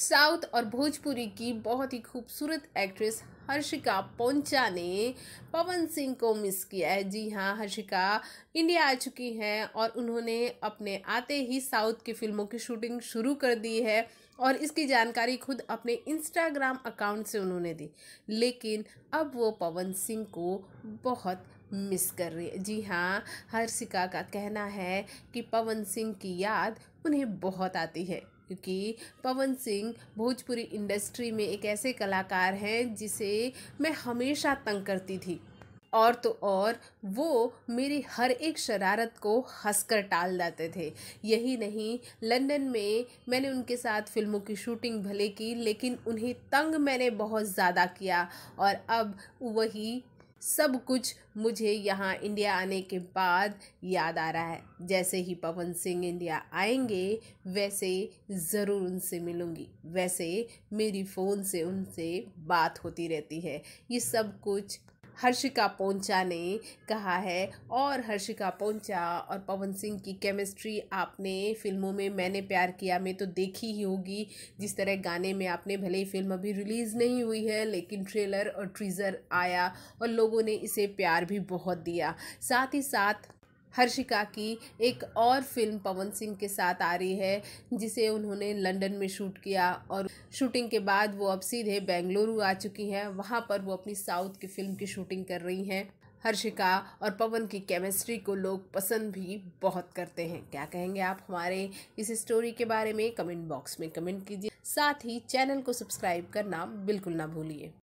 south और भोजपुरी की बहुत ही खूबसूरत एक्ट्रेस हर्षिका पोंचा ने पवन सिंह को मिस किया है जी हाँ हर्षिका इंडिया आ चुकी हैं और उन्होंने अपने आते ही साउथ की फिल्मों की शूटिंग शुरू कर दी है और इसकी जानकारी खुद अपने इंस्टाग्राम अकाउंट से उन्होंने दी लेकिन अब वो पवन सिंह को बहुत मिस कर रही है जी हाँ हर्षिका का कहना है कि पवन सिंह की याद उन्हें बहुत आती है क्योंकि पवन सिंह भोजपुरी इंडस्ट्री में एक ऐसे कलाकार हैं जिसे मैं हमेशा तंग करती थी और तो और वो मेरी हर एक शरारत को हंसकर टाल जाते थे यही नहीं लंदन में मैंने उनके साथ फिल्मों की शूटिंग भले की लेकिन उन्हें तंग मैंने बहुत ज़्यादा किया और अब वही सब कुछ मुझे यहाँ इंडिया आने के बाद याद आ रहा है जैसे ही पवन सिंह इंडिया आएंगे वैसे ज़रूर उनसे मिलूँगी वैसे मेरी फ़ोन से उनसे बात होती रहती है ये सब कुछ हर्षिका पोंचा ने कहा है और हर्षिका पोंचा और पवन सिंह की केमिस्ट्री आपने फिल्मों में मैंने प्यार किया में तो देखी ही होगी जिस तरह गाने में आपने भले ही फिल्म अभी रिलीज़ नहीं हुई है लेकिन ट्रेलर और ट्रीज़र आया और लोगों ने इसे प्यार भी बहुत दिया साथ ही साथ हर्षिका की एक और फिल्म पवन सिंह के साथ आ रही है जिसे उन्होंने लंदन में शूट किया और शूटिंग के बाद वो अब सीधे बेंगलुरु आ चुकी हैं वहाँ पर वो अपनी साउथ की फिल्म की शूटिंग कर रही हैं हर्षिका और पवन की केमिस्ट्री को लोग पसंद भी बहुत करते हैं क्या कहेंगे आप हमारे इस स्टोरी के बारे में कमेंट बॉक्स में कमेंट कीजिए साथ ही चैनल को सब्सक्राइब करना बिल्कुल ना भूलिए